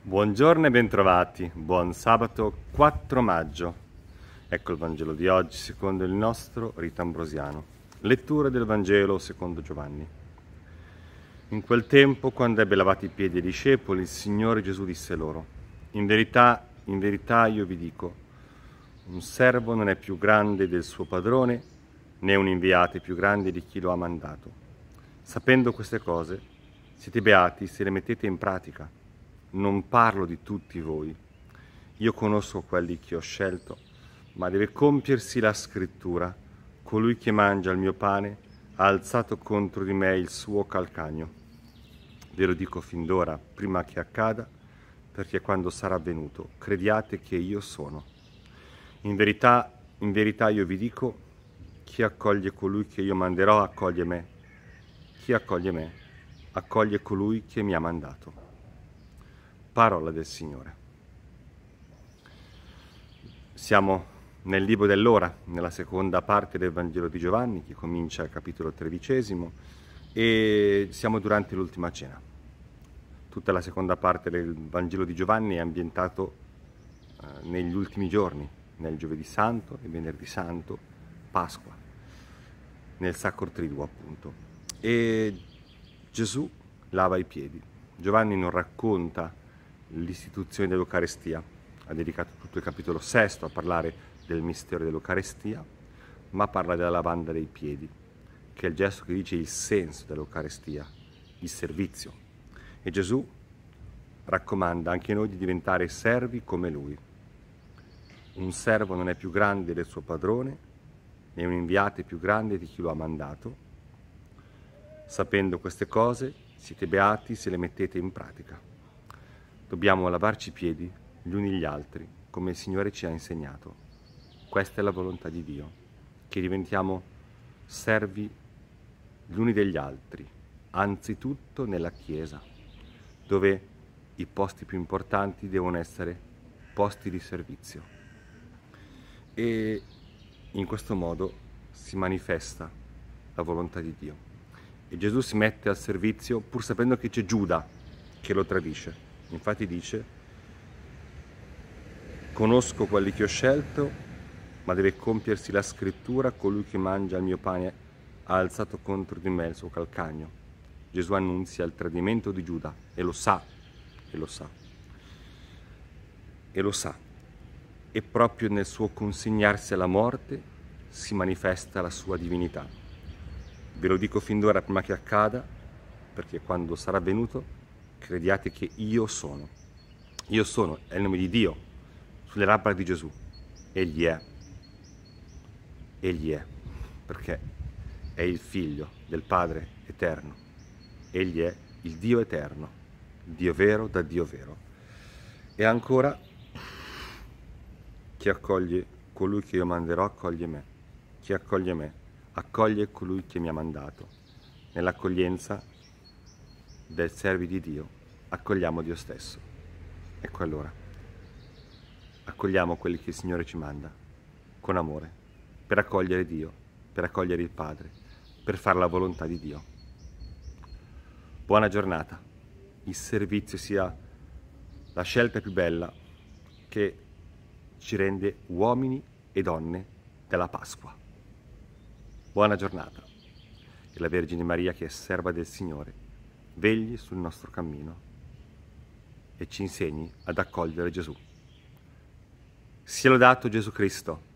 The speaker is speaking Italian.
Buongiorno e bentrovati, buon sabato 4 maggio. Ecco il Vangelo di oggi secondo il nostro rito ambrosiano. Lettura del Vangelo secondo Giovanni. In quel tempo, quando ebbe lavato i piedi ai discepoli, il Signore Gesù disse loro, in verità, in verità io vi dico, un servo non è più grande del suo padrone né un inviato più grande di chi lo ha mandato. Sapendo queste cose, siete beati se le mettete in pratica. Non parlo di tutti voi. Io conosco quelli che ho scelto, ma deve compiersi la scrittura. Colui che mangia il mio pane ha alzato contro di me il suo calcagno. Ve lo dico fin d'ora, prima che accada, perché quando sarà avvenuto, crediate che io sono. In verità, in verità io vi dico, chi accoglie colui che io manderò accoglie me. Chi accoglie me accoglie colui che mi ha mandato. Parola del Signore. Siamo nel libro dell'ora, nella seconda parte del Vangelo di Giovanni, che comincia al capitolo tredicesimo, e siamo durante l'ultima cena. Tutta la seconda parte del Vangelo di Giovanni è ambientato eh, negli ultimi giorni, nel giovedì santo e venerdì santo, Pasqua, nel Sacro Triduo appunto. E Gesù lava i piedi. Giovanni non racconta l'istituzione dell'Eucarestia, ha dedicato tutto il capitolo sesto a parlare del mistero dell'Eucarestia, ma parla della lavanda dei piedi, che è il gesto che dice il senso dell'Eucarestia, il servizio. E Gesù raccomanda anche noi di diventare servi come Lui. Un servo non è più grande del suo padrone, è un inviato più grande di chi lo ha mandato. Sapendo queste cose, siete beati se le mettete in pratica. Dobbiamo lavarci i piedi gli uni gli altri, come il Signore ci ha insegnato. Questa è la volontà di Dio, che diventiamo servi gli uni degli altri, anzitutto nella Chiesa, dove i posti più importanti devono essere posti di servizio. E in questo modo si manifesta la volontà di Dio. E Gesù si mette al servizio pur sapendo che c'è Giuda che lo tradisce. Infatti dice, conosco quelli che ho scelto, ma deve compiersi la scrittura, colui che mangia il mio pane ha alzato contro di me il suo calcagno. Gesù annunzia il tradimento di Giuda e lo sa, e lo sa, e lo sa e proprio nel suo consegnarsi alla morte si manifesta la sua divinità. Ve lo dico fin d'ora prima che accada, perché quando sarà venuto crediate che io sono. Io sono è il nome di Dio sulle labbra di Gesù. Egli è. Egli è, perché è il figlio del Padre eterno. Egli è il Dio eterno, Dio vero da Dio vero. E ancora chi accoglie colui che io manderò accoglie me. Chi accoglie me accoglie colui che mi ha mandato. Nell'accoglienza del servi di Dio accogliamo Dio stesso. Ecco allora, accogliamo quelli che il Signore ci manda con amore, per accogliere Dio, per accogliere il Padre, per fare la volontà di Dio. Buona giornata, il servizio sia la scelta più bella che ci rende uomini e donne della Pasqua. Buona giornata e la Vergine Maria che è serva del Signore vegli sul nostro cammino e ci insegni ad accogliere Gesù. Sia lodato Gesù Cristo.